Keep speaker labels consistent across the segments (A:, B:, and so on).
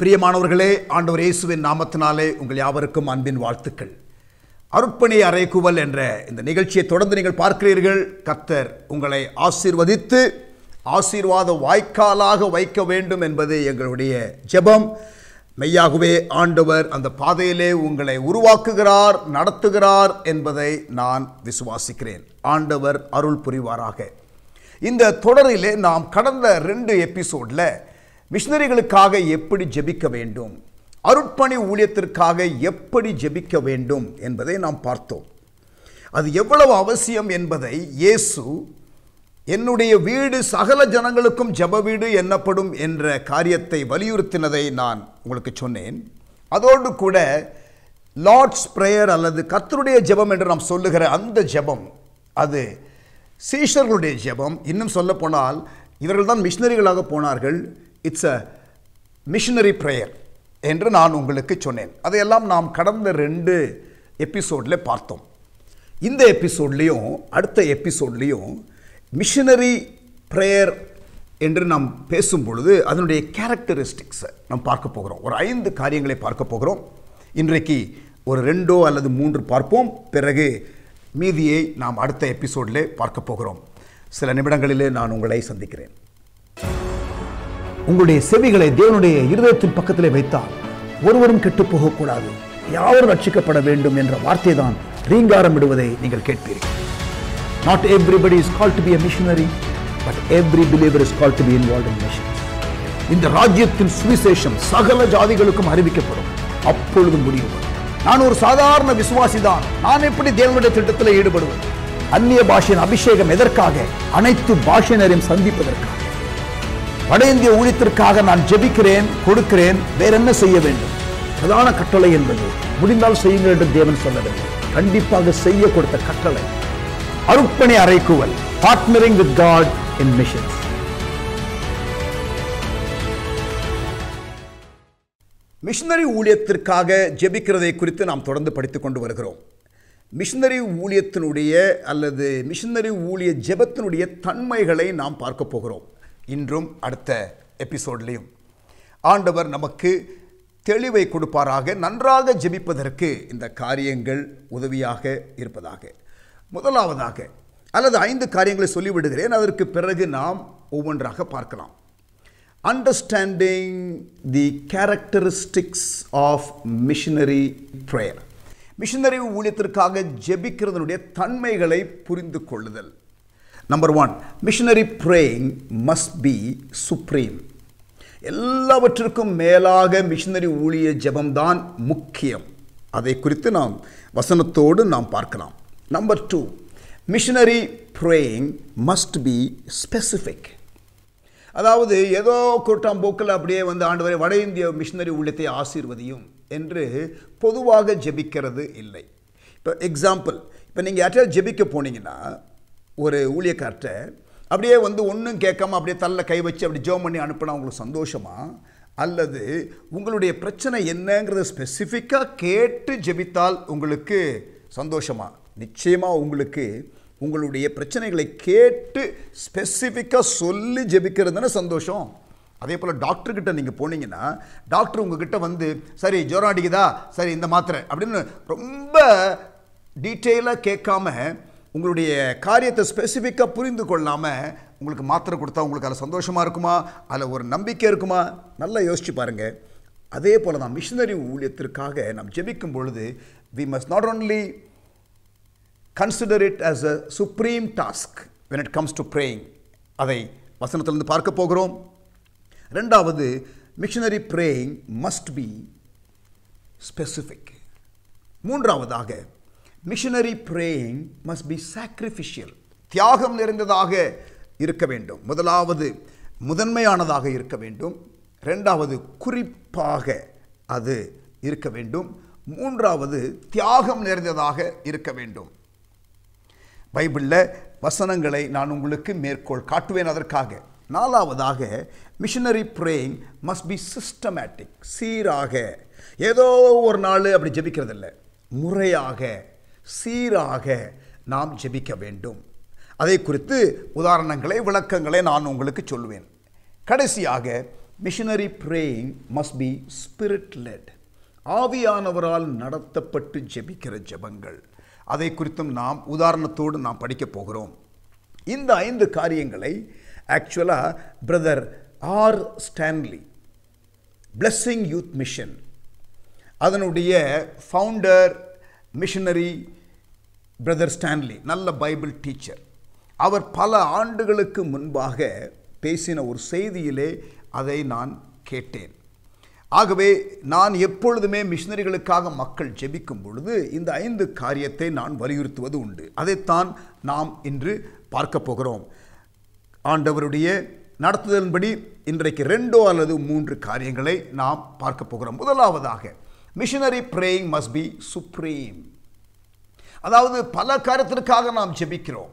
A: பிரியமானவர்களே ஆண்டவர் இயேசுவின் நாமத்தினாலே உங்கள் யாவருக்கும் அன்பின் வாழ்த்துக்கள் அருட்பணி அறைக்குவல் என்ற இந்த நிகழ்ச்சியை தொடர்ந்து நீங்கள் பார்க்கிறீர்கள் கத்தர் உங்களை ஆசீர்வதித்து ஆசீர்வாத வாய்க்காலாக வைக்க வேண்டும் என்பது எங்களுடைய ஜெபம் மெய்யாகவே ஆண்டவர் அந்த பாதையிலே உங்களை உருவாக்குகிறார் நடத்துகிறார் என்பதை நான் விசுவாசிக்கிறேன் ஆண்டவர் அருள் புரிவாராக இந்த தொடரிலே நாம் கடந்த ரெண்டு எபிசோடில் மிஷினரிகளுக்காக எப்படி ஜெபிக்க வேண்டும் அருட்பணி ஊழியத்திற்காக எப்படி ஜெபிக்க வேண்டும் என்பதை நாம் பார்த்தோம் அது எவ்வளவு அவசியம் என்பதை இயேசு என்னுடைய வீடு சகல ஜனங்களுக்கும் ஜப வீடு என்னப்படும் என்ற காரியத்தை வலியுறுத்தினதை நான் உங்களுக்கு சொன்னேன் அதோடு கூட லார்ட்ஸ் ப்ரேயர் அல்லது கத்தருடைய ஜெபம் என்று நாம் சொல்லுகிற அந்த ஜெபம் அது சீஷர்களுடைய ஜெபம் இன்னும் சொல்லப்போனால் இவர்கள் தான் மிஷினரிகளாக போனார்கள் இட்ஸ் அ மிஷினரி ப்ரேயர் என்று நான் உங்களுக்கு சொன்னேன் அதையெல்லாம் நாம் கடந்த ரெண்டு எபிசோடில் பார்த்தோம் இந்த எபிசோட்லேயும் அடுத்த எபிசோட்லேயும் மிஷினரி ப்ரேயர் என்று நாம் பேசும் பொழுது அதனுடைய கேரக்டரிஸ்டிக்ஸை நாம் பார்க்க போகிறோம் ஒரு ஐந்து காரியங்களை பார்க்க போகிறோம் இன்றைக்கு ஒரு ரெண்டோ அல்லது மூன்று பார்ப்போம் பிறகு மீதியை நாம் அடுத்த எபிசோடில் பார்க்க போகிறோம் சில நிமிடங்களிலே நான் உங்களை சந்திக்கிறேன் உங்களுடைய செவிகளை தேவனுடைய இருதயத்தின் பக்கத்திலே வைத்தால் ஒருவரும் கெட்டு போகக்கூடாது யாரும் ரட்சிக்கப்பட வேண்டும் என்ற வார்த்தை தான் ரீங்காரம் விடுவதை நீங்கள் கேட்பீர்கள் not everybody is call to be a missionary but every believer is call to be involve in mission இந்த ராஜ்யத்தின் சுவிசேஷம் சகல ஜாதிகளுக்கும் அறிவிக்கப்படும் அப்பொழுது முடியும் நான் ஒரு சாதாரண விசுவாசி தான் நான் எப்படி தேவனுடைய திட்டத்தில் ஈடுபடுவது அந்நிய பாஷையின் அபிஷேகம் எதற்காக அனைத்து பாஷையினரையும் சந்திப்பதற்காக வட இந்திய ஊழியத்திற்காக நான் ஜெபிக்கிறேன் கொடுக்கிறேன் வேற என்ன செய்ய வேண்டும் பிரதான கட்டளை என்பது முடிந்தால் செய்யுங்கள் என்று தேவன் சொல்லவில்லை கண்டிப்பாக செய்ய கொடுத்த கட்டளை அருப்பணி அறைக்குவல் partnering with God in missions missionary ஊழியத்திற்காக ஜெபிக்கிறதை குறித்து நாம் தொடர்ந்து படித்துக் கொண்டு வருகிறோம் மிஷினரி ஊழியத்தினுடைய அல்லது மிஷினரி ஊழிய ஜெபத்தினுடைய தன்மைகளை நாம் பார்க்க போகிறோம் இன்றும் அடுத்த எபிசோட்லேயும் ஆண்டவர் நமக்கு தெளிவை கொடுப்பாராக நன்றாக ஜெபிப்பதற்கு இந்த காரியங்கள் உதவியாக இருப்பதாக முதலாவதாக அல்லது ஐந்து காரியங்களை சொல்லிவிடுகிறேன் அதற்கு பிறகு நாம் ஒவ்வொன்றாக பார்க்கலாம் understanding the characteristics of missionary prayer missionary ஊழியத்திற்காக ஜெபிக்கிறதனுடைய தன்மைகளை புரிந்து கொள்ளுதல் number one missionary praying must be supreme எல்லாவற்றிற்கும் மேலாக மிஷினரி ஊழிய ஜபம்தான் முக்கியம் அதை குறித்து நாம் வசனத்தோடு நாம் பார்க்கலாம் number two missionary praying must be specific அதாவது ஏதோ போக்கில் அப்படியே வந்து ஆண்டு வரை வட இந்திய மிஷினரி ஊழியத்தை ஆசீர்வதியும் என்று பொதுவாக ஜெபிக்கிறது இல்லை இப்போ எக்ஸாம்பிள் இப்போ நீங்கள் யார்ட்டையாவது ஜெபிக்க போனீங்கன்னா ஒரு ஊழியக்கார்ட்ட அப்படியே வந்து ஒன்றும் கேட்காம அப்படியே தள்ள கை வச்சு அப்படி ஜோம் பண்ணி அனுப்பினா அவங்களுக்கு சந்தோஷமா அல்லது உங்களுடைய பிரச்சனை என்னங்கிறத ஸ்பெசிஃபிக்காக கேட்டு ஜெபித்தால் உங்களுக்கு சந்தோஷமா நிச்சயமாக உங்களுக்கு உங்களுடைய பிரச்சனைகளை கேட்டு ஸ்பெசிஃபிக்காக சொல்லி ஜெபிக்கிறது தானே சந்தோஷம் அதே போல் டாக்டர்கிட்ட நீங்கள் போனீங்கன்னா டாக்டர் உங்ககிட்ட வந்து சரி ஜோரம் அடிக்குதா சரி இந்த மாத்திரை அப்படின்னு ரொம்ப டீட்டெயிலாக கேட்காம உங்களுடைய காரியத்தை ஸ்பெசிஃபிக்காக புரிந்து கொள்ளாமல் உங்களுக்கு மாத்திரை கொடுத்தா உங்களுக்கு அதில் சந்தோஷமாக இருக்குமா அதில் ஒரு நம்பிக்கை இருக்குமா நல்லா யோசிச்சு பாருங்கள் அதே போல் தான் மிஷினரி ஊழியத்திற்காக நாம் ஜெபிக்கும் பொழுது we must not only consider it as a supreme task when it comes to praying அதை வசனத்திலிருந்து பார்க்க போகிறோம் ரெண்டாவது missionary praying must be specific மூன்றாவதாக missionary praying must be sacrificial தியாகம் நிறைந்ததாக இருக்க வேண்டும் முதலாவது முதன்மையானதாக இருக்க வேண்டும் ரெண்டாவது குறிப்பாக அது இருக்க வேண்டும் மூன்றாவது தியாகம் நிறைந்ததாக இருக்க வேண்டும் பைபிளில் வசனங்களை நான் உங்களுக்கு மேற்கோள் காட்டுவேன் அதற்காக நாலாவதாக missionary praying must be systematic சீராக ஏதோ ஒரு நாள் அப்படி ஜபிக்கிறதில்ல முறையாக சீராக நாம் ஜெபிக்க வேண்டும் அதை குறித்து உதாரணங்களை விளக்கங்களை நான் உங்களுக்கு சொல்வேன் கடைசியாக missionary praying must be spirit led ஆவியானவரால் நடத்தப்பட்டு ஜெபிக்கிற ஜெபங்கள் அதை குறித்தும் நாம் உதாரணத்தோடு நாம் படிக்கப் போகிறோம் இந்த ஐந்து காரியங்களை ஆக்சுவலாக brother R Stanley Blessing Youth Mission அதனுடைய ஃபவுண்டர் மிஷனரி பிரதர் ஸ்டான்லி நல்ல பைபிள் டீச்சர் அவர் பல ஆண்டுகளுக்கு முன்பாக பேசின ஒரு செய்தியிலே அதை நான் கேட்டேன் ஆகவே நான் எப்பொழுதுமே மிஷினரிகளுக்காக மக்கள் ஜெபிக்கும் பொழுது இந்த ஐந்து காரியத்தை நான் வலியுறுத்துவது உண்டு அதைத்தான் நாம் இன்று பார்க்க போகிறோம் ஆண்டவருடைய நடத்துதலின்படி இன்றைக்கு ரெண்டோ அல்லது மூன்று காரியங்களை நாம் பார்க்க போகிறோம் முதலாவதாக missionary praying must be supreme அதாவது பல காரியத்திற்காக நாம் ஜெபிக்கிறோம்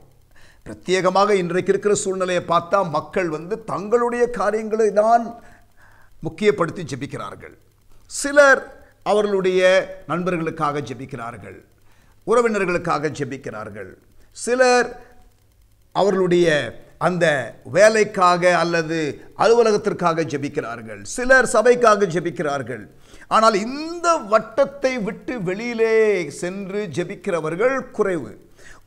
A: பிரத்யேகமாக இன்றைக்கு இருக்கிற சூழ்நிலையை பார்த்தா மக்கள் வந்து தங்களுடைய காரியங்களை தான் முக்கியப்படுத்தி ஜெபிக்கிறார்கள் சிலர் அவர்களுடைய நண்பர்களுக்காக ஜெபிக்கிறார்கள் உறவினர்களுக்காக ஜெபிக்கிறார்கள் சிலர் அவர்களுடைய அந்த வேலைக்காக அல்லது அலுவலகத்திற்காக ஜெபிக்கிறார்கள் சிலர் சபைக்காக ஜெபிக்கிறார்கள் ஆனால் இந்த வட்டத்தை விட்டு வெளியிலே சென்று ஜெபிக்கிறவர்கள் குறைவு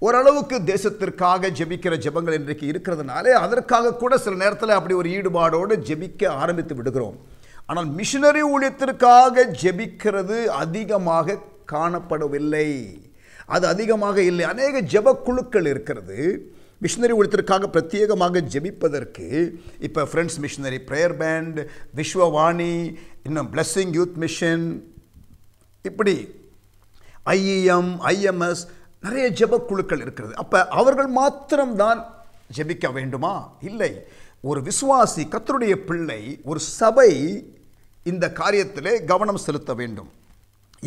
A: ஓரளவுக்கு தேசத்திற்காக ஜெபிக்கிற ஜெபங்கள் இன்றைக்கு இருக்கிறதுனாலே அதற்காக கூட சில நேரத்தில் அப்படி ஒரு ஈடுபாடோடு ஜெபிக்க ஆரம்பித்து விடுகிறோம் ஆனால் மிஷினரி ஊழியத்திற்காக ஜெபிக்கிறது அதிகமாக காணப்படவில்லை அது அதிகமாக இல்லை அநேக ஜெபக்குழுக்கள் இருக்கிறது மிஷினரி ஒருத்தருக்காக பிரத்யேகமாக ஜெபிப்பதற்கு இப்போ friends missionary prayer band Vishwavani இன்னும் பிளஸ்ஸிங் யூத் மிஷன் இப்படி ஐஇஎம் ஐஎம்எஸ் e நிறைய ஜெபக்குழுக்கள் இருக்கிறது அப்போ அவர்கள் மாத்திரம்தான் ஜெபிக்க வேண்டுமா இல்லை ஒரு விசுவாசி கத்தருடைய பிள்ளை ஒரு சபை இந்த காரியத்திலே கவனம் செலுத்த வேண்டும்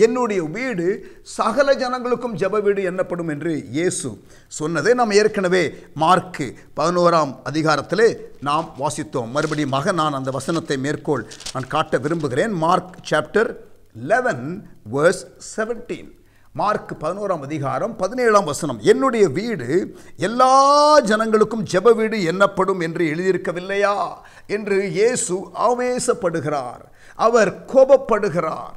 A: என்னுடைய வீடு சகல ஜனங்களுக்கும் ஜப வீடு என்னப்படும் என்று இயேசு சொன்னதை நாம் ஏற்கனவே மார்க்கு பதினோராம் அதிகாரத்திலே நாம் வாசித்தோம் மறுபடியும் மக நான் அந்த வசனத்தை மேற்கோள் நான் காட்ட விரும்புகிறேன் Mark chapter eleven verse seventeen Mark பதினோராம் அதிகாரம் பதினேழாம் வசனம் என்னுடைய வீடு எல்லா ஜனங்களுக்கும் ஜெப வீடு என்னப்படும் என்று எழுதியிருக்கவில்லையா என்று இயேசு ஆவேசப்படுகிறார் அவர் கோபப்படுகிறார்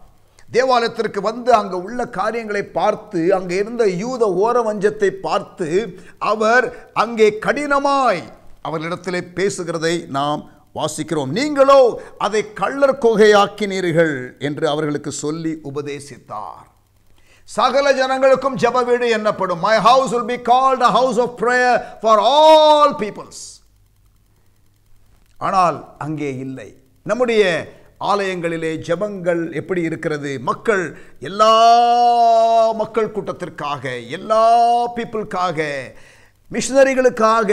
A: தேவாலயத்திற்கு வந்து அங்கே உள்ள காரியங்களை பார்த்து அங்கே இருந்த யூத ஓரவஞ்சத்தை பார்த்து அவர் அங்கே கடினமாய் அவர்களிடத்திலே பேசுகிறதை நாம் வாசிக்கிறோம் நீங்களோ அதை கள்ளர் கொகையாக்கினீர்கள் என்று அவர்களுக்கு சொல்லி உபதேசித்தார் சகல ஜனங்களுக்கும் ஜப வீடு என்னப்படும் my house will be called house of prayer for all peoples ஆனால் அங்கே இல்லை நம்முடைய ஆலயங்களிலே ஜபங்கள் எப்படி இருக்கிறது மக்கள் எல்லா மக்கள் கூட்டத்திற்காக எல்லா பீப்புளுக்காக மிஷினரிகளுக்காக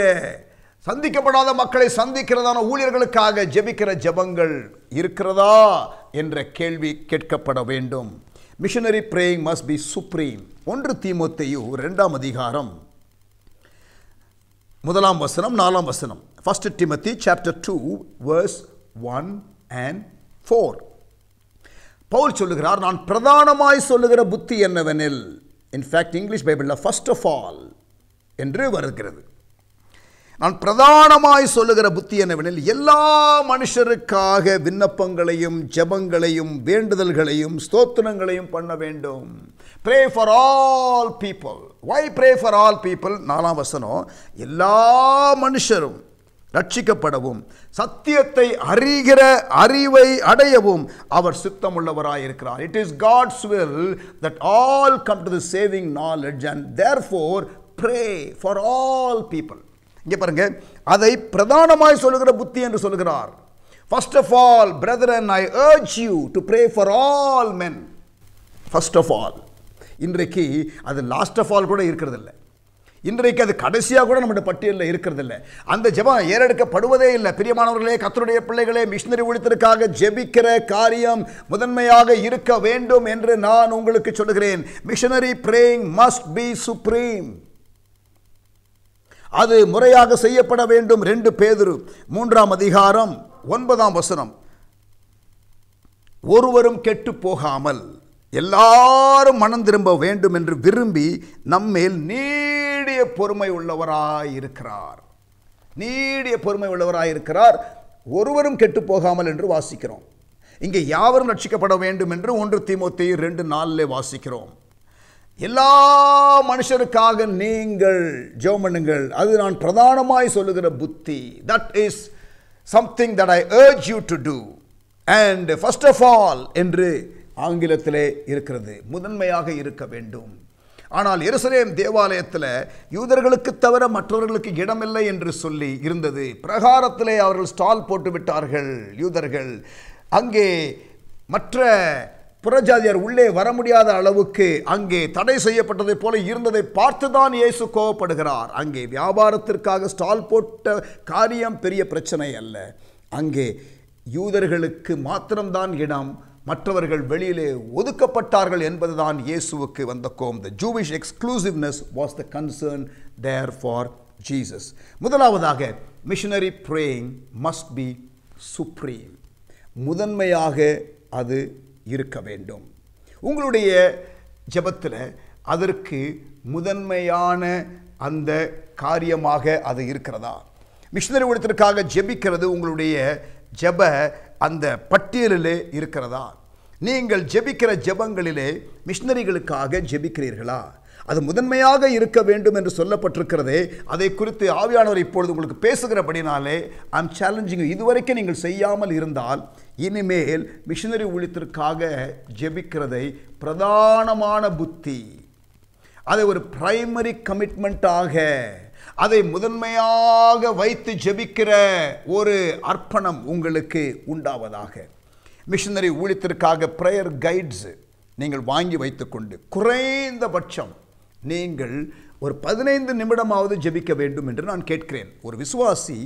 A: சந்திக்கப்படாத மக்களை சந்திக்கிறதான ஊழியர்களுக்காக ஜெபிக்கிற ஜபங்கள் இருக்கிறதா என்ற கேள்வி கேட்கப்பட வேண்டும் missionary praying must be supreme ஒன்று தீமோத்தையு ரெண்டாம் அதிகாரம் முதலாம் வசனம் நாலாம் வசனம் first Timothy chapter two verse one and four பவுல் சொல்லுகிறார் நான் பிரதானமாய் சொல்லுகிற புத்தி என்னவெனில் இன்ஃபேக்ட் இங்கிலீஷ் பைபிளில் ஃபர்ஸ்ட் ஆஃப் ஆல் என்று வருகிறது நான் பிரதானமாய் சொல்லுகிற புத்தி என்னவெனில் எல்லா மனுஷருக்காக விண்ணப்பங்களையும் ஜபங்களையும் வேண்டுதல்களையும் ஸ்தோத்திரங்களையும் பண்ண வேண்டும் pray for all people why pray for all people நாலாம் வசனம் எல்லா மனுஷரும் ரட்சிக்கப்படவும் சத்தியத்தை அறிகிற அறிவை அடையவும் அவர் சித்தம் உள்ளவராயிருக்கிறார் it is God's will that all come to the saving knowledge and therefore pray for all people இங்கே பாருங்க அதை பிரதானமாய் சொல்லுகிற புத்தி என்று சொல்கிறார் first of all brother and I urge you to pray for all men first of all இன்றைக்கு அது லாஸ்ட் ஆஃப் ஆல் கூட இருக்கிறதில்லை இன்றைக்கு அது கடைசியாக கூட நம்முடைய பட்டியலில் இருக்கிறது இல்லை அந்த ஜபம் ஏறெடுக்கப்படுவதே இல்லை பிரியமானவர்களே கத்தருடைய பிள்ளைகளே மிஷினரி ஒழித்திற்காக ஜெபிக்கிற காரியம் முதன்மையாக இருக்க வேண்டும் என்று நான் உங்களுக்கு சொல்லுகிறேன் missionary praying must be supreme அது முறையாக செய்யப்பட வேண்டும் ரெண்டு பேதுரு மூன்றாம் அதிகாரம் ஒன்பதாம் வசனம் ஒருவரும் கெட்டு போகாமல் எல்லாரும் மனம் திரும்ப வேண்டும் என்று விரும்பி நம்மேல் நீ பொறுமை உள்ளவராய் இருக்கிறார் நீடிய பொறுமை உள்ளவராயிருக்கிறார் இருக்கிறார் ஒருவரும் கெட்டு போகாமல் என்று வாசிக்கிறோம் இங்கே யாவரும் ரட்சிக்கப்பட வேண்டும் என்று ஒன்று திமுத்தி ரெண்டு நாளில் வாசிக்கிறோம் எல்லா மனுஷருக்காக நீங்கள் ஜோமனுங்கள் அது நான் பிரதானமாய் சொல்லுகிற புத்தி that is something that I urge you to do and first of all என்று ஆங்கிலத்திலே இருக்கிறது முதன்மையாக இருக்க வேண்டும் ஆனால் எருசலேம் தேவாலயத்தில் யூதர்களுக்கு தவிர மற்றவர்களுக்கு இடமில்லை என்று சொல்லி இருந்தது பிரகாரத்திலே அவர்கள் ஸ்டால் போட்டு விட்டார்கள் யூதர்கள் அங்கே மற்ற புறஜாதியார் உள்ளே வர முடியாத அளவுக்கு அங்கே தடை செய்யப்பட்டதை போல இருந்ததை பார்த்துதான் இயேசு கோவப்படுகிறார் அங்கே வியாபாரத்திற்காக ஸ்டால் போட்ட காரியம் பெரிய பிரச்சனை அல்ல அங்கே யூதர்களுக்கு மாத்திரம்தான் இடம் மற்றவர்கள் வெளியிலே ஒதுக்கப்பட்டார்கள் என்பதுதான் இயேசுவுக்கு வந்த கோம் the Jewish exclusiveness was the concern there for Jesus முதலாவதாக missionary praying must be supreme முதன்மையாக அது இருக்க வேண்டும் உங்களுடைய ஜபத்தில் அதற்கு முதன்மையான அந்த காரியமாக அது இருக்கிறதா மிஷினரி ஒருத்தருக்காக ஜெபிக்கிறது உங்களுடைய ஜப அந்த பட்டியலிலே இருக்கிறதா நீங்கள் ஜெபிக்கிற ஜெபங்களிலே மிஷினரிகளுக்காக ஜெபிக்கிறீர்களா அது முதன்மையாக இருக்க வேண்டும் என்று சொல்லப்பட்டிருக்கிறதே அதை குறித்து ஆவியானவர் இப்பொழுது உங்களுக்கு பேசுகிறபடினாலே ஐம் சேலஞ்சிங் இதுவரைக்கும் நீங்கள் செய்யாமல் இருந்தால் இனிமேல் மிஷினரி ஊழியத்திற்காக ஜெபிக்கிறதை பிரதானமான புத்தி அதை ஒரு பிரைமரி கமிட்மெண்ட்டாக அதை முதன்மையாக வைத்து ஜெபிக்கிற ஒரு அர்ப்பணம் உங்களுக்கு உண்டாவதாக மிஷினரி ஊழியத்திற்காக ப்ரேயர் கைட்ஸு நீங்கள் வாங்கி வைத்துக்கொண்டு குறைந்தபட்சம் நீங்கள் ஒரு பதினைந்து நிமிடமாவது ஜெபிக்க வேண்டும் என்று நான் கேட்கிறேன் ஒரு விசுவாசி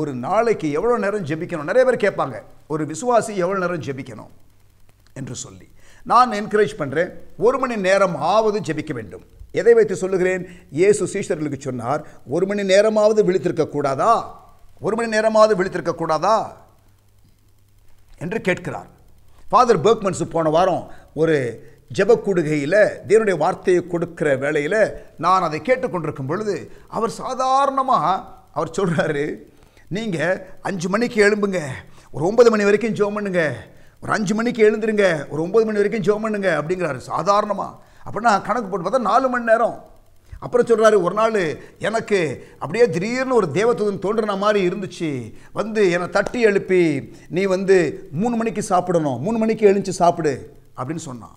A: ஒரு நாளைக்கு எவ்வளோ நேரம் ஜெபிக்கணும் நிறைய பேர் கேட்பாங்க ஒரு விசுவாசி எவ்வளோ நேரம் ஜெபிக்கணும் என்று சொல்லி நான் என்கரேஜ் பண்ணுறேன் ஒரு மணி நேரம் ஆவது ஜெபிக்க வேண்டும் எதை வைத்து சொல்லுகிறேன் இயேசு சீஷர்களுக்கு சொன்னார் ஒரு மணி நேரமாவது விழித்திருக்க கூடாதா ஒரு மணி நேரமாவது விழித்திருக்க கூடாதா என்று கேட்கிறார் ஃபாதர் பேர்க்மன்ஸு போன வாரம் ஒரு ஜப கூடுகையில் தேவனுடைய வார்த்தையை கொடுக்கிற வேளையில் நான் அதை கேட்டுக்கொண்டிருக்கும் பொழுது அவர் சாதாரணமாக அவர் சொல்கிறாரு நீங்கள் அஞ்சு மணிக்கு எழும்புங்க ஒரு ஒன்பது மணி வரைக்கும் ஜோம் பண்ணுங்க ஒரு அஞ்சு மணிக்கு எழுந்துருங்க ஒரு ஒம்பது மணி வரைக்கும் ஜோம் பண்ணுங்க அப்படிங்கிறாரு சாதாரணமாக நான் கணக்கு போட்டு பார்த்தா நாலு மணி நேரம் அப்புறம் சொல்கிறாரு ஒரு நாள் எனக்கு அப்படியே திடீர்னு ஒரு தேவத்துவன் தோன்றின மாதிரி இருந்துச்சு வந்து என்னை தட்டி எழுப்பி நீ வந்து மூணு மணிக்கு சாப்பிடணும் மூணு மணிக்கு எழுந்து சாப்பிடு அப்படின்னு சொன்னான்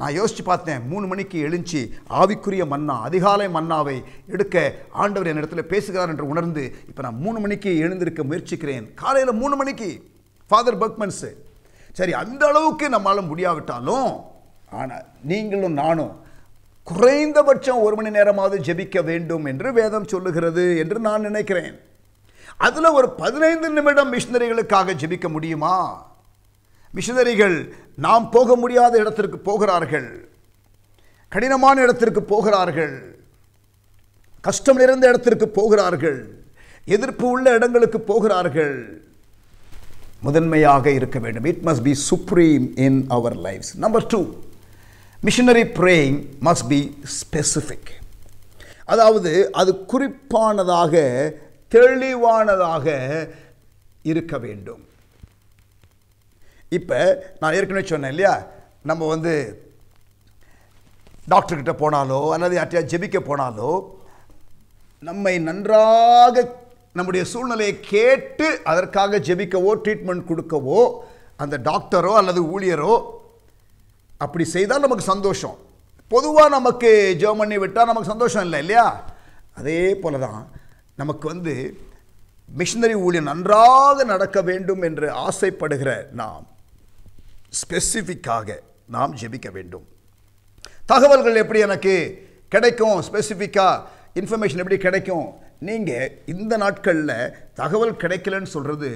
A: நான் யோசித்து பார்த்தேன் மூணு மணிக்கு எழுஞ்சி ஆவிக்குரிய மன்னா அதிகாலை மன்னாவை எடுக்க ஆண்டவர் என்னிடத்தில் பேசுகிறார் என்று உணர்ந்து இப்போ நான் மூணு மணிக்கு எழுந்திருக்க முயற்சிக்கிறேன் காலையில் மூணு மணிக்கு ஃபாதர் பர்க்மன்ஸு சரி அந்த அளவுக்கு நம்மளால் முடியாவிட்டாலும் ஆனால் நீங்களும் நானும் குறைந்தபட்சம் ஒரு மணி நேரமாவது ஜெபிக்க வேண்டும் என்று வேதம் சொல்லுகிறது என்று நான் நினைக்கிறேன் அதில் ஒரு பதினைந்து நிமிடம் மிஷினரிகளுக்காக ஜெபிக்க முடியுமா மிஷினரிகள் நாம் போக முடியாத இடத்திற்கு போகிறார்கள் கடினமான இடத்திற்கு போகிறார்கள் கஷ்டம் நிறைந்த இடத்திற்கு போகிறார்கள் எதிர்ப்பு உள்ள இடங்களுக்கு போகிறார்கள் முதன்மையாக இருக்க வேண்டும் it must be supreme in our lives number two missionary praying must be specific அதாவது அது குறிப்பானதாக தெளிவானதாக இருக்க வேண்டும் இப்போ நான் ஏற்கனவே சொன்னேன் இல்லையா நம்ம வந்து டாக்டர்கிட்ட போனாலோ அல்லது யார்ட்டையா ஜெபிக்க போனாலோ நம்மை நன்றாக நம்முடைய சூழ்நிலையை கேட்டு அதற்காக ஜெபிக்கவோ ட்ரீட்மெண்ட் கொடுக்கவோ அந்த டாக்டரோ அல்லது ஊழியரோ அப்படி செய்தால் நமக்கு சந்தோஷம் பொதுவாக நமக்கு ஜெர்மனி விட்டால் நமக்கு சந்தோஷம் இல்லை இல்லையா அதே போல் தான் நமக்கு வந்து மிஷினரி ஊழியர் நன்றாக நடக்க வேண்டும் என்று ஆசைப்படுகிற நாம் ஸ்பெசிஃபிக்காக நாம் ஜெபிக்க வேண்டும் தகவல்கள் எப்படி எனக்கு கிடைக்கும் ஸ்பெசிஃபிக்காக இன்ஃபர்மேஷன் எப்படி கிடைக்கும் நீங்கள் இந்த நாட்களில் தகவல் கிடைக்கலன்னு சொல்கிறது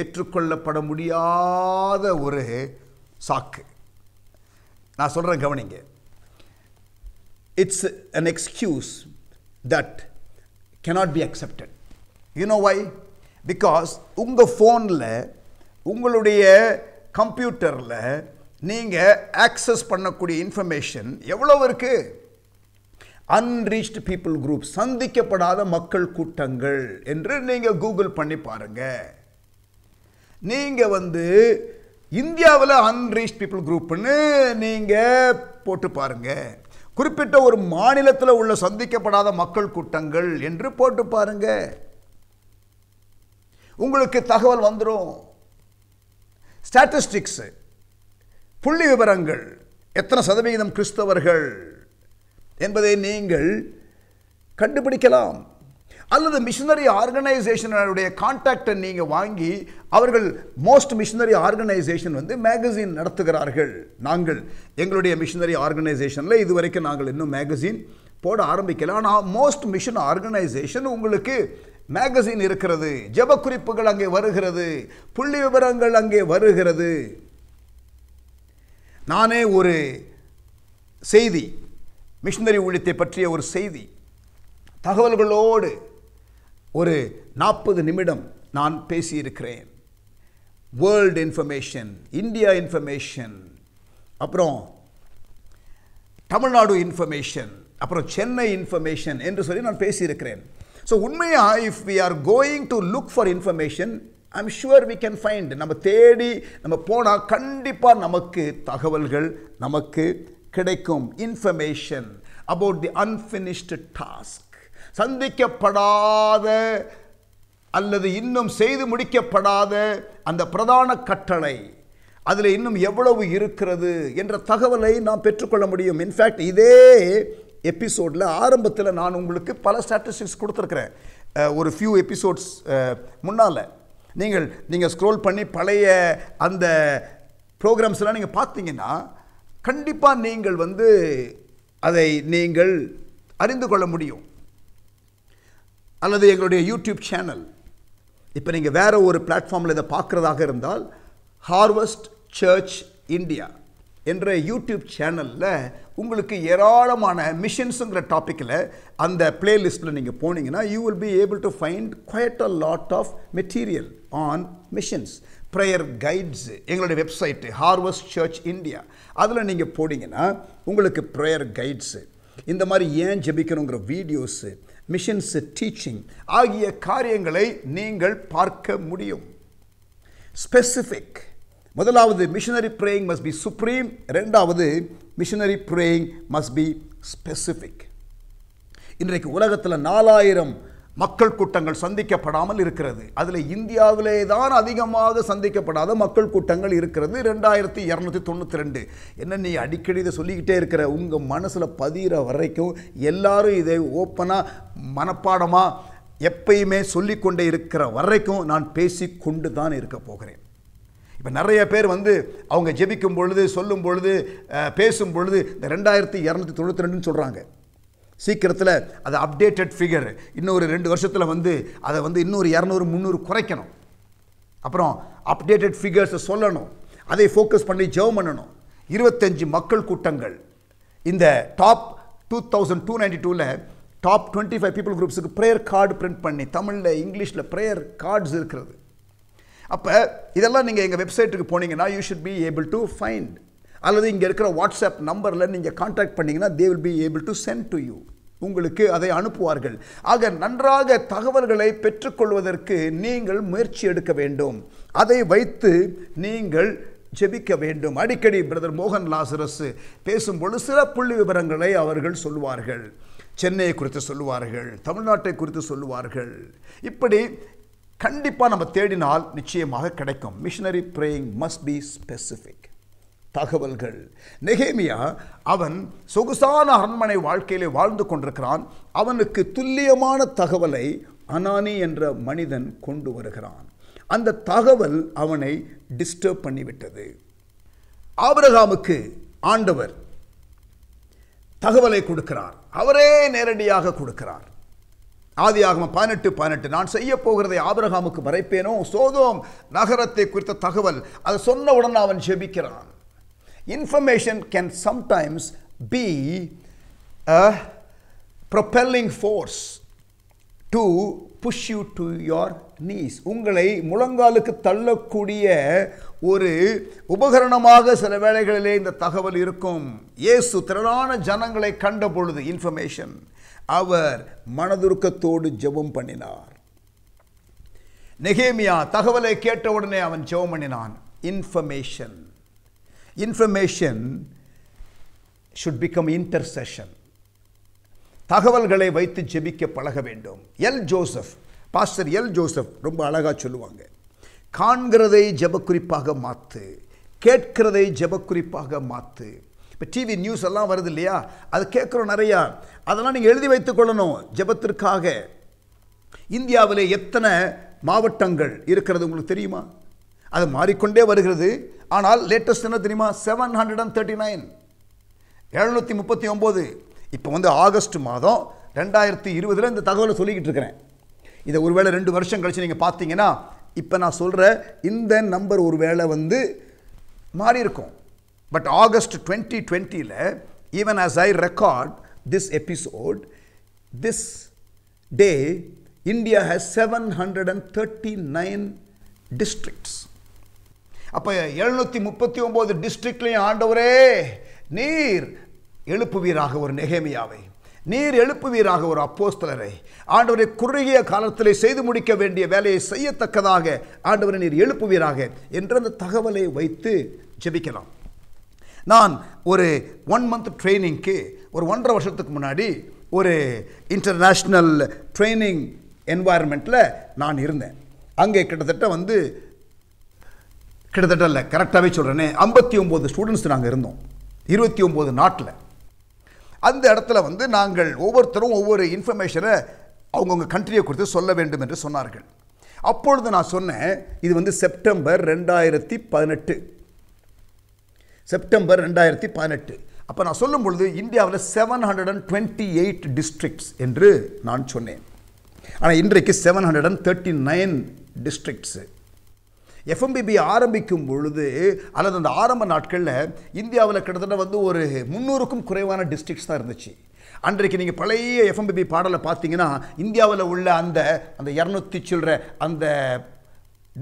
A: ஏற்றுக்கொள்ளப்பட முடியாத ஒரு சாக்கு நான் சொல்கிறேன் கவனிங்க it's an excuse that cannot be accepted you know why because உங்கள் ஃபோனில் உங்களுடைய கம்ப்யூட்டரில் நீங்கள் ஆக்சஸ் பண்ணக்கூடிய இன்ஃபர்மேஷன் எவ்வளோ இருக்குது அன்ரீச்டு பீப்புள் குரூப் சந்திக்கப்படாத மக்கள் கூட்டங்கள் என்று நீங்கள் கூகுள் பண்ணி பாருங்கள் நீங்கள் வந்து இந்தியாவில் அன்ரீச் பீப்புள் குரூப்னு நீங்கள் போட்டு பாருங்கள் குறிப்பிட்ட ஒரு மாநிலத்தில் உள்ள சந்திக்கப்படாத மக்கள் கூட்டங்கள் என்று போட்டு பாருங்க உங்களுக்கு தகவல் வந்துடும் ஸ்டாட்டிஸ்டிக்ஸு புள்ளி விவரங்கள் எத்தனை சதவிகிதம் கிறிஸ்தவர்கள் என்பதை நீங்கள் கண்டுபிடிக்கலாம் அல்லது மிஷினரி ஆர்கனைசேஷனுடைய கான்டாக்டை நீங்கள் வாங்கி அவர்கள் மோஸ்ட் மிஷினரி ஆர்கனைசேஷன் வந்து மேகசின் நடத்துகிறார்கள் நாங்கள் எங்களுடைய மிஷினரி ஆர்கனைசேஷனில் இதுவரைக்கும் நாங்கள் இன்னும் மேகசின் போட ஆரம்பிக்கல ஆனால் மோஸ்ட் மிஷன் ஆர்கனைசேஷன் உங்களுக்கு மேகசின் இருக்கிறது ஜப குறிப்புகள் அங்கே வருகிறது புள்ளி விவரங்கள் அங்கே வருகிறது நானே ஒரு செய்தி மிஷினரி ஊழியத்தை பற்றிய ஒரு செய்தி தகவல்களோடு ஒரு நாற்பது நிமிடம் நான் பேசியிருக்கிறேன் வேர்ல்டு இன்ஃபர்மேஷன் இந்தியா இன்ஃபர்மேஷன் அப்புறம் தமிழ்நாடு இன்ஃபர்மேஷன் அப்புறம் சென்னை இன்ஃபர்மேஷன் என்று சொல்லி நான் பேசியிருக்கிறேன் ஸோ உண்மையாக if we are going to look for information I'm sure we can find நம்ம தேடி நம்ம போனால் கண்டிப்பாக நமக்கு தகவல்கள் நமக்கு கிடைக்கும் information about the unfinished task சந்திக்கப்படாத அல்லது இன்னும் செய்து முடிக்கப்படாத அந்த பிரதான கட்டளை அதில் இன்னும் எவ்வளவு இருக்கிறது என்ற தகவலை நாம் பெற்றுக்கொள்ள முடியும் இன்ஃபேக்ட் இதே எபிசோடில் ஆரம்பத்தில் நான் உங்களுக்கு பல ஸ்டாட்டிஸ்டிக்ஸ் கொடுத்துருக்குறேன் ஒரு ஃபியூ எபிசோட்ஸ் முன்னால் நீங்கள் நீங்கள் ஸ்க்ரோல் பண்ணி பழைய அந்த ப்ரோக்ராம்ஸ்லாம் நீங்கள் பார்த்தீங்கன்னா கண்டிப்பாக நீங்கள் வந்து அதை நீங்கள் அறிந்து கொள்ள முடியும் அல்லது எங்களுடைய யூடியூப் சேனல் இப்போ நீங்கள் வேறு ஒரு பிளாட்ஃபார்மில் இதை பார்க்குறதாக இருந்தால் ஹார்வஸ்ட் சர்ச் இந்தியா என்ற யூடியூப் சேனலில் உங்களுக்கு ஏராளமான மிஷன்ஸுங்கிற டாப்பிக்கில் அந்த பிளேலிஸ்ட்டில் நீங்கள் போனீங்கன்னா you will be able to find quite a lot of material on missions prayer guides எங்களுடைய வெப்சைட்டு ஹார்வஸ்ட் சர்ச் இந்தியா அதில் நீங்கள் போனீங்கன்னா உங்களுக்கு ப்ரேயர் கைட்ஸு இந்த மாதிரி ஏன் ஜபிக்கணுங்கிற வீடியோஸு மிஷன்ஸ் டீச்சிங் ஆகிய காரியங்களை நீங்கள் பார்க்க முடியும் ஸ்பெசிஃபிக் முதலாவது missionary praying must be supreme ரெண்டாவது missionary praying must be specific இன்றைக்கு உலகத்தில் நாலாயிரம் மக்கள் கூட்டங்கள் சந்திக்கப்படாமல் இருக்கிறது அதில் இந்தியாவிலே தான் அதிகமாக சந்திக்கப்படாத மக்கள் கூட்டங்கள் இருக்கிறது ரெண்டாயிரத்தி இரநூத்தி தொண்ணூற்றி ரெண்டு என்ன நீ அடிக்கடி இதை சொல்லிக்கிட்டே இருக்கிற உங்கள் மனசில் பதிகிற வரைக்கும் எல்லாரும் இதை ஓப்பனாக மனப்பாடமாக எப்பயுமே சொல்லிக்கொண்டே இருக்கிற வரைக்கும் நான் பேசி கொண்டு தான் இருக்க போகிறேன் இப்போ நிறைய பேர் வந்து அவங்க ஜெபிக்கும் பொழுது சொல்லும் பொழுது பேசும் பொழுது இந்த ரெண்டாயிரத்தி இரநூத்தி தொண்ணூற்றி ரெண்டுன்னு சொல்கிறாங்க சீக்கிரத்தில் அது அப்டேட்டட் ஃபிகர் இன்னொரு ரெண்டு வருஷத்தில் வந்து அதை வந்து இன்னொரு இரநூறு முந்நூறு குறைக்கணும் அப்புறம் அப்டேட்டட் ஃபிகர்ஸை சொல்லணும் அதை ஃபோக்கஸ் பண்ணி ஜெவ் பண்ணணும் இருபத்தஞ்சி மக்கள் கூட்டங்கள் இந்த top two thousand two ninety டூவில் டாப் டுவெண்ட்டி ஃபைவ் பீப்புள் குரூப்ஸுக்கு ப்ரேயர் கார்டு பிரிண்ட் பண்ணி தமிழில் இங்கிலீஷில் ப்ரேயர் கார்ட்ஸ் இருக்கிறது அப்போ இதெல்லாம் நீங்கள் எங்கள் வெப்சைட்டுக்கு போனீங்கன்னா you should be able to find அல்லது இங்கே இருக்கிற வாட்ஸ்அப் நம்பரில் நீங்கள் காண்டாக்ட் பண்ணிங்கன்னா they will be able to send to you உங்களுக்கு அதை அனுப்புவார்கள் ஆக நன்றாக தகவல்களை பெற்றுக்கொள்வதற்கு நீங்கள் முயற்சி எடுக்க வேண்டும் அதை வைத்து நீங்கள் ஜெபிக்க வேண்டும் அடிக்கடி பிரதர் மோகன் லாசரஸ் பேசும்பொழுது சில புள்ளி விவரங்களை அவர்கள் சொல்வார்கள் சென்னையை குறித்து சொல்லுவார்கள் தமிழ்நாட்டை குறித்து சொல்லுவார்கள் இப்படி கண்டிப்பாக நம்ம தேடினால் நிச்சயமாக கிடைக்கும் missionary praying must be specific தகவல்கள் நெகேமியா அவன் சொகுசான அரண்மனை வாழ்க்கையிலே வாழ்ந்து கொண்டிருக்கிறான் அவனுக்கு துல்லியமான தகவலை அனானி என்ற மனிதன் கொண்டு வருகிறான் அந்த தகவல் அவனை டிஸ்டர்ப் பண்ணிவிட்டது ஆபிரகாமுக்கு ஆண்டவர் தகவலை கொடுக்கிறார் அவரே நேரடியாக கொடுக்கிறார் ஆதியாகம பதினெட்டு பதினெட்டு நான் செய்ய போகிறதை ஆபிரகாமுக்கு மறைப்பேனோ சோதோம் நகரத்தை குறித்த தகவல் அதை சொன்ன உடனே அவன் ஜெபிக்கிறான் Information can sometimes be a propelling force to push you to your knees உங்களை முழங்காலுக்கு தள்ளக்கூடிய ஒரு உபகரணமாக சில வேளைகளிலே இந்த தகவல் இருக்கும் இயேசு திரளான ஜனங்களை கண்ட பொழுது இன்ஃபர்மேஷன் அவர் மனதுருக்கத்தோடு ஜெபம் பண்ணினார் நெகேமியா தகவலை கேட்டவுடனே அவன் ஜெபம் பண்ணினான் information information should become intercession தகவல்களை வைத்து ஜெபிக்க பழக வேண்டும் L Joseph pastor L Joseph ரொம்ப அழகாக சொல்லுவாங்க காண்கிறதை ஜபக்குறிப்பாக மாற்று கேட்கிறதை ஜபக்குறிப்பாக மாற்று இப்போ டிவி நியூஸ் எல்லாம் வருது இல்லையா அது கேட்குறோம் நிறையா அதெல்லாம் நீங்கள் எழுதி வைத்துக்கொள்ளணும் ஜபத்திற்காக இந்தியாவில் எத்தனை மாவட்டங்கள் இருக்கிறது உங்களுக்கு தெரியுமா அது மாறிக்கொண்டே வருகிறது ஆனால் லேட்டஸ்ட் என்ன தெரியுமா seven hundred and thirty nine எழுநூற்றி முப்பத்தி ஒம்பது இப்போ வந்து ஆகஸ்ட் மாதம் ரெண்டாயிரத்தி இருபதில் இந்த தகவலை சொல்லிக்கிட்டு இருக்கிறேன் இதை ஒருவேளை ரெண்டு வருஷம் கழித்து நீங்கள் பார்த்தீங்கன்னா இப்போ நான் சொல்கிற இந்த நம்பர் ஒரு வேளை வந்து மாறி இருக்கும் பட் ஆகஸ்ட் டுவெண்ட்டி டுவெண்ட்டியில் even as I record this episode this day India has seven hundred and thirty nine districts அப்போ எழுநூற்றி முப்பத்தி ஒம்பது டிஸ்ட்ரிக்ட்லையும் ஆண்டவரே நீர் எழுப்புவீராக ஒரு நெகேமியாவை நீர் எழுப்புவீராக ஒரு அப்போஸ்தலரை ஆண்டவரை குறுகிய காலத்தில் செய்து முடிக்க வேண்டிய வேலையை செய்யத்தக்கதாக ஆண்டவரை நீர் எழுப்புவீராக என்ற அந்த தகவலை வைத்து ஜெபிக்கலாம் நான் ஒரு ஒன் மந்த் ட்ரைனிங்க்கு ஒரு ஒன்றரை வருஷத்துக்கு முன்னாடி ஒரு இன்டர்நேஷ்னல் ட்ரைனிங் என்வாயர்மெண்ட்டில் நான் இருந்தேன் அங்கே கிட்டத்தட்ட வந்து கிட்டத்தட்ட இல்லை கரெக்டாகவே சொல்கிறேனே ஐம்பத்தி ஒம்பது ஸ்டூடெண்ட்ஸ் நாங்கள் இருந்தோம் இருபத்தி ஒம்பது நாட்டில் அந்த இடத்துல வந்து நாங்கள் ஒவ்வொருத்தரும் ஒவ்வொரு இன்ஃபர்மேஷனை அவங்கவுங்க கண்ட்ரியை கொடுத்து சொல்ல வேண்டும் என்று சொன்னார்கள் அப்பொழுது நான் சொன்னேன் இது வந்து செப்டம்பர் ரெண்டாயிரத்தி பதினெட்டு செப்டம்பர் ரெண்டாயிரத்தி பதினெட்டு அப்போ நான் சொல்லும் பொழுது இந்தியாவில் seven hundred and twenty eight districts என்று நான் சொன்னேன் ஆனால் இன்றைக்கு seven hundred and thirty nine districts FMPB ஆரம்பிக்கும் பொழுது அல்லது அந்த ஆரம்ப நாட்களில் இந்தியாவில் கிட்டத்தட்ட வந்து ஒரு முந்நூறுக்கும் குறைவான டிஸ்ட்ரிக்ஸ் தான் இருந்துச்சு அன்றைக்கு நீங்கள் பழைய எஃப்எம்பிபி பாடலை பார்த்தீங்கன்னா இந்தியாவில் உள்ள அந்த அந்த இரநூத்தி சொல்கிற அந்த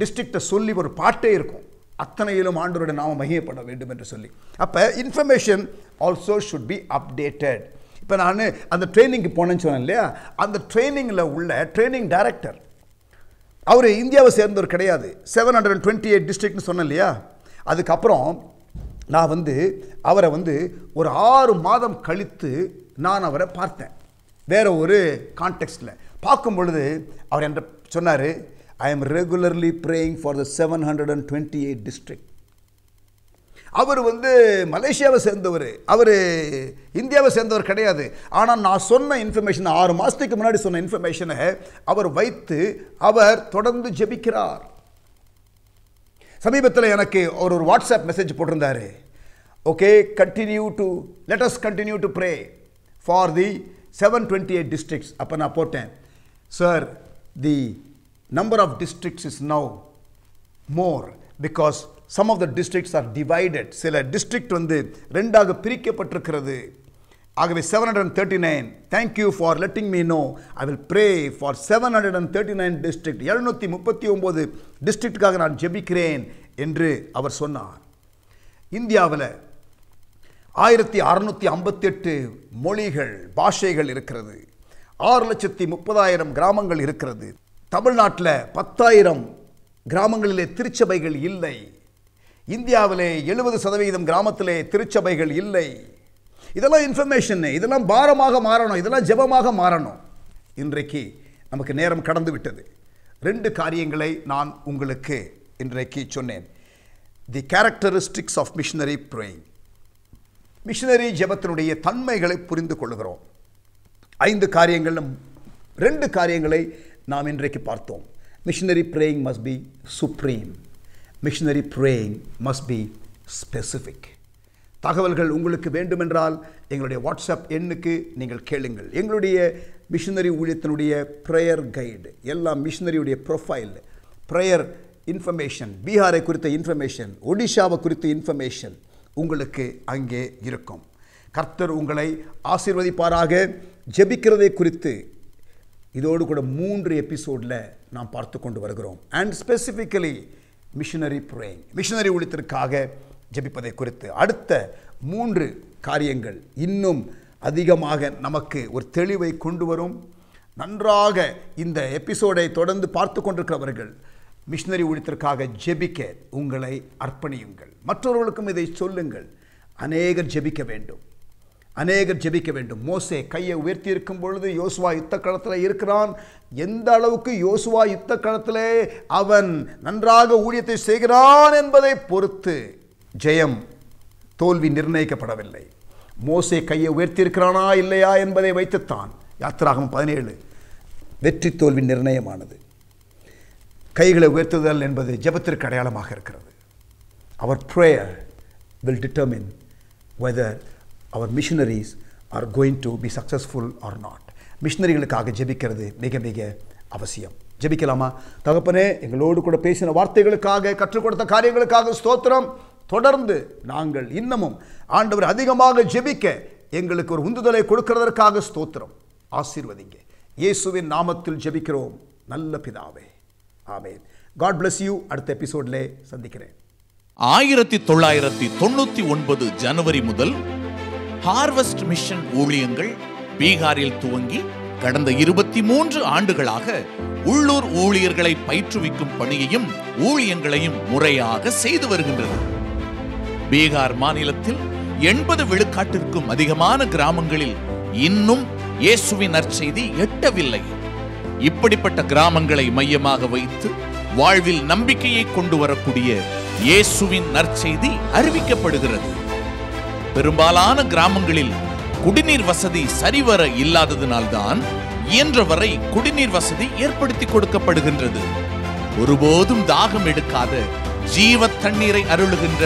A: டிஸ்ட்ரிக்டை சொல்லி ஒரு பாட்டே இருக்கும் அத்தனையிலும் ஆண்டோருடைய நாம மகிமைப்பட வேண்டும் என்று சொல்லி அப்போ information also should be updated இப்போ நான் அந்த ட்ரைனிங்க்கு போனேன்னு சொன்னேன் இல்லையா அந்த ட்ரைனிங்கில் உள்ள ட்ரைனிங் டைரக்டர் அவர் இந்தியாவை சேர்ந்தவர் கிடையாது seven hundred and twenty eight டிஸ்ட்ரிக்ட்னு சொன்னேன் இல்லையா அதுக்கப்புறம் நான் வந்து அவரை வந்து ஒரு ஆறு மாதம் கழித்து நான் அவரை பார்த்தேன் வேறு ஒரு கான்டெக்ஸ்டில் பார்க்கும் பொழுது அவர் என்ற சொன்னார் I am regularly praying for the seven hundred and twenty eight district அவர் வந்து மலேசியாவை சேர்ந்தவர் அவர் இந்தியாவை சேர்ந்தவர் கிடையாது ஆனால் நான் சொன்ன இன்ஃபர்மேஷன் ஆறு மாதத்துக்கு முன்னாடி சொன்ன இன்ஃபர்மேஷனை அவர் வைத்து அவர் தொடர்ந்து ஜெபிக்கிறார் சமீபத்தில் எனக்கு ஒரு ஒரு வாட்ஸ்அப் மெசேஜ் போட்டிருந்தார் okay continue to let us continue to pray for the seven twenty eight districts அப்போ நான் போட்டேன் sir the number of districts is now more because some of the districts are divided சில district வந்து ரெண்டாக பிரிக்கப்பட்டிருக்கிறது ஆகவே seven hundred and thirty nine thank you for letting me know I will pray for seven hundred and thirty nine district எழுநூற்றி முப்பத்தி ஒம்பது டிஸ்ட்ரிக்டுக்காக நான் ஜெபிக்கிறேன் என்று அவர் சொன்னார் இந்தியாவில் ஆயிரத்தி அறநூற்றி ஐம்பத்தெட்டு மொழிகள் பாஷைகள் இருக்கிறது ஆறு லட்சத்தி முப்பதாயிரம் கிராமங்கள் இருக்கிறது தமிழ்நாட்டில் பத்தாயிரம் கிராமங்களிலே திருச்சபைகள் இல்லை இந்தியாவிலே எழுபது சதவிகிதம் கிராமத்திலே திருச்சபைகள் இல்லை இதெல்லாம் இன்ஃபர்மேஷன் இதெல்லாம் பாரமாக மாறணும் இதெல்லாம் ஜபமாக மாறணும் இன்றைக்கு நமக்கு நேரம் கடந்து விட்டது ரெண்டு காரியங்களை நான் உங்களுக்கு இன்றைக்கு சொன்னேன் the characteristics of missionary praying missionary ஜபத்தினுடைய தன்மைகளை புரிந்து கொள்கிறோம் ஐந்து காரியங்களும் ரெண்டு காரியங்களை நாம் இன்றைக்கு பார்த்தோம் missionary praying must be supreme missionary praying must be specific தகவல்கள் உங்களுக்கு வேண்டுமென்றால் எங்களுடைய வாட்ஸ்அப் எண்ணுக்கு நீங்கள் கேளுங்கள் எங்களுடைய மிஷினரி ஊழியத்தினுடைய ப்ரேயர் கைடு எல்லா மிஷினரியுடைய ப்ரொஃபைல் ப்ரேயர் இன்ஃபர்மேஷன் பீகாரை குறித்த இன்ஃபர்மேஷன் ஒடிஷாவை குறித்த இன்ஃபர்மேஷன் உங்களுக்கு அங்கே இருக்கும் கர்த்தர் உங்களை ஆசீர்வதிப்பாராக ஜெபிக்கிறதை குறித்து இதோடு கூட மூன்று எபிசோடில் நாம் பார்த்து கொண்டு வருகிறோம் and specifically missionary praying missionary ஊழியத்திற்காக ஜபிப்பதை குறித்து அடுத்த மூன்று காரியங்கள் இன்னும் அதிகமாக நமக்கு ஒரு தெளிவை கொண்டு வரும் நன்றாக இந்த எபிசோடை தொடர்ந்து பார்த்து கொண்டிருக்கிறவர்கள் மிஷினரி ஊழியத்திற்காக ஜெபிக்க உங்களை அர்ப்பணியுங்கள் மற்றவர்களுக்கும் இதை சொல்லுங்கள் அநேகர் ஜெபிக்க வேண்டும் அநேகர் ஜெபிக்க வேண்டும் மோசே கையை உயர்த்தி இருக்கும் பொழுது யோசுவா யுத்த களத்தில் இருக்கிறான் எந்த அளவுக்கு யோசுவா யுத்த களத்திலே அவன் நன்றாக ஊழியத்தை செய்கிறான் என்பதை பொறுத்து ஜெயம் தோல்வி நிர்ணயிக்கப்படவில்லை மோசே கையை உயர்த்தியிருக்கிறானா இல்லையா என்பதை வைத்துத்தான் யாத்திராகம் பதினேழு வெற்றி தோல்வி நிர்ணயமானது கைகளை உயர்த்துதல் என்பது ஜபத்திற்கு அடையாளமாக இருக்கிறது our prayer will determine whether our missionaries are going to be successful or not மிஷினரிகளுக்காக ஜெபிக்கிறது மிக மிக அவசியம் ஜெபிக்கலாமா தகப்பனே எங்களோடு கூட பேசின வார்த்தைகளுக்காக கற்றுக் கொடுத்த காரியங்களுக்காக ஸ்தோத்திரம் தொடர்ந்து நாங்கள் இன்னமும் ஆண்டவர் அதிகமாக ஜெபிக்க எங்களுக்கு ஒரு உந்துதலை கொடுக்கிறதற்காக ஸ்தோத்திரம் ஆசீர்வதிங்க இயேசுவின் நாமத்தில் ஜெபிக்கிறோம் நல்ல பிதாவே ஆமேன் காட் பிளஸ் யூ அடுத்த எபிசோட்ல சந்திக்கிறேன்
B: ஆயிரத்தி தொள்ளாயிரத்தி தொண்ணூற்றி ஒன்பது ஜனவரி முதல் ஹார்வெஸ்ட் மிஷன் ஊழியங்கள் பீகாரில் துவங்கி கடந்த இருபத்தி மூன்று ஆண்டுகளாக உள்ளூர் ஊழியர்களை பயிற்றுவிக்கும் பணியையும் ஊழியங்களையும் முறையாக செய்து வருகின்றது பீகார் மாநிலத்தில் எண்பது விழுக்காட்டிற்கும் அதிகமான கிராமங்களில் இன்னும் இயேசுவின் நற்செய்தி எட்டவில்லை இப்படிப்பட்ட கிராமங்களை மையமாக வைத்து வாழ்வில் நம்பிக்கையை கொண்டு வரக்கூடிய இயேசுவின் நற்செய்தி அறிவிக்கப்படுகிறது பெரும்பாலான கிராமங்களில் குடிநீர் வசதி சரிவர இல்லாததினால்தான் இயன்றவரை குடிநீர் வசதி ஏற்படுத்தி கொடுக்கப்படுகின்றது ஒருபோதும் தாகம் எடுக்காத ஜீவ தண்ணீரை அருளுகின்ற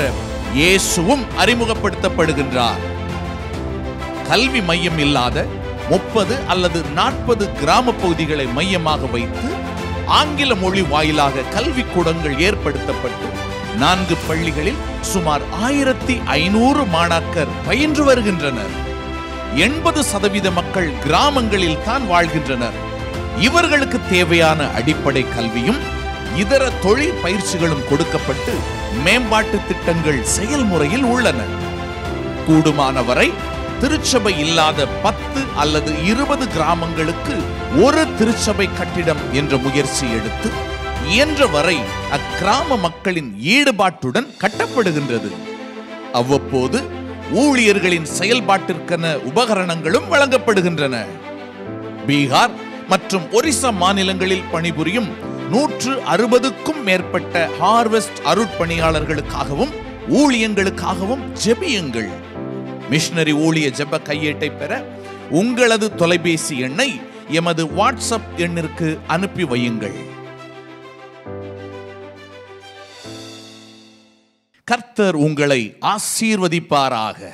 B: இயேசுவும் அறிமுகப்படுத்தப்படுகின்றார் கல்வி மையம் இல்லாத முப்பது அல்லது நாற்பது கிராம பகுதிகளை மையமாக வைத்து ஆங்கில மொழி வாயிலாக கல்வி கூடங்கள் ஏற்படுத்தப்பட்டு நான்கு பள்ளிகளில் சுமார் ஆயிரத்தி ஐநூறு மாணாக்கர் பயின்று வருகின்றனர் எண்பது சதவீத மக்கள் கிராமங்களில் தான் வாழ்கின்றனர் இவர்களுக்கு தேவையான அடிப்படை கல்வியும் இதர தொழில் பயிற்சிகளும் கொடுக்கப்பட்டு மேம்பாட்டு திட்டங்கள் செயல்முறையில் உள்ளன கூடுமான வரை திருச்சபை இல்லாத பத்து அல்லது இருபது கிராமங்களுக்கு ஒரு திருச்சபை கட்டிடம் என்ற முயற்சி எடுத்து இயன்ற வரை அக்கிராம மக்களின் ஈடுபாட்டுடன் கட்டப்படுகின்றது அவ்வப்போது ஊழியர்களின் செயல்பாட்டிற்கென உபகரணங்களும் வழங்கப்படுகின்றன பீகார் மற்றும் ஒரிசா மாநிலங்களில் பணிபுரியும் நூற்று அறுபதுக்கும் மேற்பட்ட ஹார்வெஸ்ட் அருட்பணியாளர்களுக்காகவும் ஊழியங்களுக்காகவும் ஜெபியுங்கள் மிஷனரி ஊழிய ஜெப கையேட்டை பெற உங்களது தொலைபேசி எண்ணை எமது வாட்ஸ்அப் எண்ணிற்கு அனுப்பி வையுங்கள் கர்த்தர் உங்களை ஆசீர்வதிப்பாராக